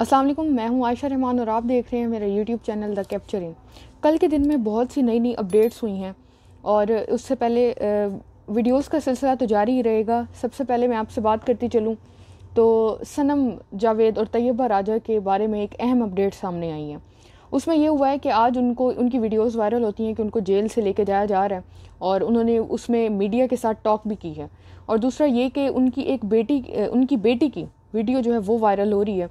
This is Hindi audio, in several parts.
अस्सलाम वालेकुम मैं हूं आयशा रहमान और आप देख रहे हैं मेरा यूट्यूब चैनल द कैप्चरिंग कल के दिन में बहुत सी नई नई अपडेट्स हुई हैं और उससे पहले वीडियोस का सिलसिला तो जारी ही रहेगा सबसे पहले मैं आपसे बात करती चलूँ तो सनम जावेद और तैयबा राजा के बारे में एक अहम अपडेट सामने आई है उसमें यह हुआ है कि आज उनको उनकी वीडियोज़ वायरल होती हैं कि उनको जेल से लेके जाया जा रहा है और उन्होंने उसमें मीडिया के साथ टॉक भी की है और दूसरा ये कि उनकी एक बेटी उनकी बेटी की वीडियो जो है वो वायरल हो रही है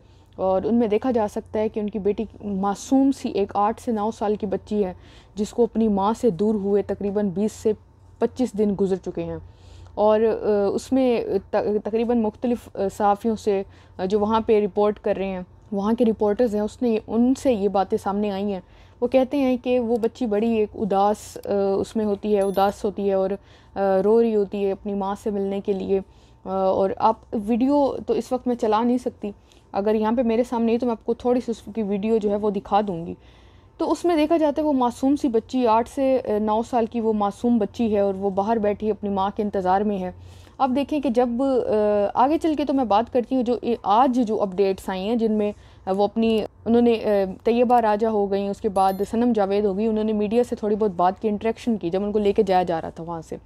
और उनमें देखा जा सकता है कि उनकी बेटी मासूम सी एक आठ से नौ साल की बच्ची है जिसको अपनी माँ से दूर हुए तकरीबन बीस से पच्चीस दिन गुजर चुके हैं और उसमें तकरीबन मुख्तलिफ सहाफ़ियों से जो वहाँ पे रिपोर्ट कर रहे हैं वहाँ के रिपोर्टर्स हैं उसने उनसे ये बातें सामने आई हैं वो कहते हैं कि वो बच्ची बड़ी एक उदास उसमें होती है उदास होती है और रो रही होती है अपनी माँ से मिलने के लिए और आप वीडियो तो इस वक्त मैं चला नहीं सकती अगर यहाँ पे मेरे सामने ही तो मैं आपको थोड़ी सी उसकी वीडियो जो है वो दिखा दूँगी तो उसमें देखा जाता है वो मासूम सी बच्ची आठ से नौ साल की वो मासूम बच्ची है और वो बाहर बैठी अपनी माँ के इंतज़ार में है अब देखें कि जब आगे चल के तो मैं बात करती हूँ जो आज जो अपडेट्स आई हैं जिनमें वो अपनी उन्होंने तैयबा राजा हो गई उसके बाद सनम जावेद हो गई उन्होंने मीडिया से थोड़ी बहुत बात की इंट्रैक्शन की जब उनको लेके जाया जा रहा था वहाँ से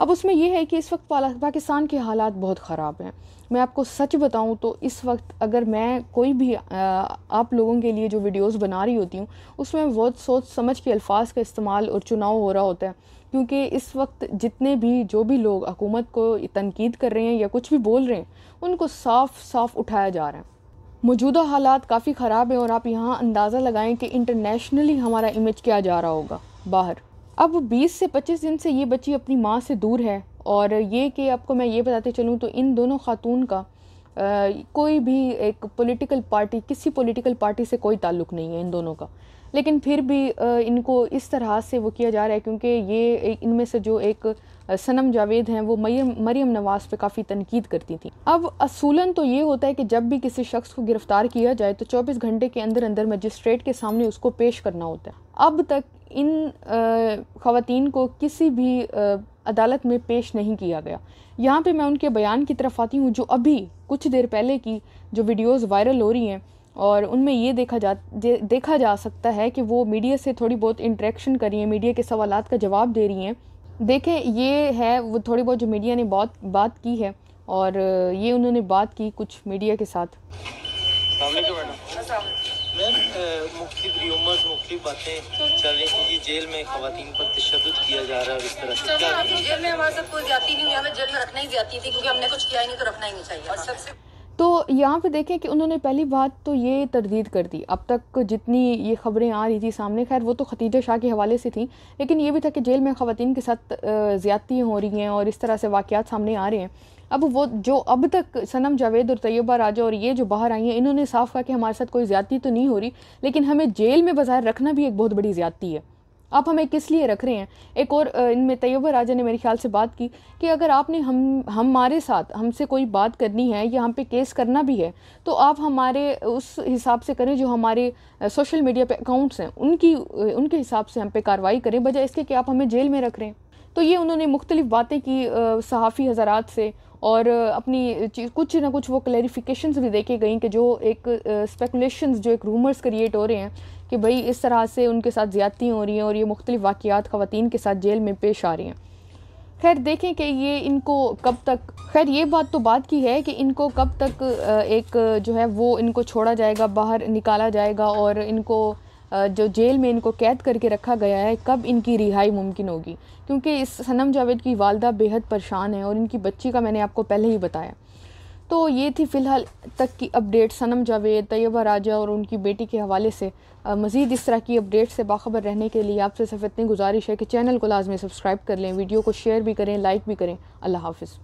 अब उसमें यह है कि इस वक्त पाकिस्तान के हालात बहुत ख़राब हैं मैं आपको सच बताऊं तो इस वक्त अगर मैं कोई भी आप लोगों के लिए जो वीडियोस बना रही होती हूँ उसमें बहुत सोच समझ के अल्फाज का इस्तेमाल और चुनाव हो रहा होता है क्योंकि इस वक्त जितने भी जो भी लोग हकूमत को तनकीद कर रहे हैं या कुछ भी बोल रहे हैं उनको साफ साफ उठाया जा रहा है मौजूदा हालात काफ़ी ख़राब हैं और आप यहाँ अंदाज़ा लगाएं कि इंटरनेशनली हमारा इमेज क्या जा रहा होगा बाहर अब 20 से 25 दिन से ये बच्ची अपनी माँ से दूर है और ये कि आपको मैं ये बताते चलूँ तो इन दोनों खातून का आ, कोई भी एक पॉलिटिकल पार्टी किसी पॉलिटिकल पार्टी से कोई ताल्लुक़ नहीं है इन दोनों का लेकिन फिर भी आ, इनको इस तरह से वो किया जा रहा है क्योंकि ये इनमें से जो एक सनम जावेद हैं वो मरियम मरियम नवाज़ पे काफ़ी तनकीद करती थी अब असूलन तो ये होता है कि जब भी किसी शख्स को गिरफ़्तार किया जाए तो 24 घंटे के अंदर अंदर मजिस्ट्रेट के सामने उसको पेश करना होता है अब तक इन ख़वान को किसी भी अदालत में पेश नहीं किया गया यहाँ पे मैं उनके बयान की तरफ आती हूँ जो अभी कुछ देर पहले की जो वीडियोस वायरल हो रही हैं और उनमें ये देखा जा दे, देखा जा सकता है कि वो मीडिया से थोड़ी बहुत इंट्रैक्शन कर रही हैं मीडिया के सवाल का जवाब दे रही हैं देखें ये है वो थोड़ी बहुत जो मीडिया ने बहुत बात की है और ये उन्होंने बात की कुछ मीडिया के साथ मैम मुख्तलिफ र्यूमर्स मुख्त बातें चल रही थी कि जेल में खातन पर तशद किया जा रहा है इस तरह से जेल में हमारे साथ कोई जाती नहीं हुई हमें जेल में रखना ही जाती थी क्योंकि हमने कुछ किया ही नहीं तो रखना ही नहीं चाहिए और सबसे तो यहाँ पे देखें कि उन्होंने पहली बात तो ये तरदीद कर दी अब तक जितनी ये खबरें आ रही थी सामने खैर वो तो खतीजा शाह के हवाले से थी लेकिन ये भी था कि जेल में ख़वान के साथ ज़्यादतियाँ हो रही हैं और इस तरह से वाक़ात सामने आ रहे हैं अब वो जो अब तक सनम जावेद और तैयबा राजा और ये जो बाहर आई हैं इन्होंने साफ कहा कि हमारे साथ कोई ज़्यादती तो नहीं हो रही लेकिन हमें जेल में बाज़ार रखना भी एक बहुत बड़ी ज़्यादती है आप हमें किस लिए रख रहे हैं एक और इनमें तैयबा राजा ने मेरे ख्याल से बात की कि अगर आपने हम हमारे साथ हमसे कोई बात करनी है या हम पे केस करना भी है तो आप हमारे उस हिसाब से करें जो हमारे सोशल मीडिया पे अकाउंट्स हैं उनकी उनके हिसाब से हम पे कार्रवाई करें बजाय इसके कि आप हमें जेल में रख रहे हैं तो ये उन्होंने मुख्तलिफ़ बातें की सहाफ़ी हज़रात से और अपनी चीज़ कुछ ना कुछ वो क्लैरिफिकेशंस भी देखे गई कि जो एक स्पेकुलेशन जो एक रूमर्स क्रिएट हो रहे हैं कि भाई इस तरह से उनके साथ ज़्यादती हो रही हैं और ये मुख्तलिफ़ वाक़ात ख़वान के साथ जेल में पेश आ रही हैं खैर देखें कि ये इनको कब तक खैर ये बात तो बात की है कि इनको कब तक एक जो है वो इनको छोड़ा जाएगा बाहर निकाला जाएगा और इनको जो जेल में इनको कैद करके रखा गया है कब इनकी रिहाई मुमकिन होगी क्योंकि इस सनम जावेद की वालदा बेहद परेशान है और इनकी बच्ची का मैंने आपको पहले ही बताया तो ये थी फ़िलहाल तक की अपडेट सनम जावेद तैयबा राजा और उनकी बेटी के हवाले से मज़ीद इस तरह की अपडेट से बाखबर रहने के लिए आपसे सिर्फ इतनी गुजारिश है कि चैनल को लाजमी सब्सक्राइब कर लें वीडियो को शेयर भी करें लाइक भी करें अल्लाह हाफिज़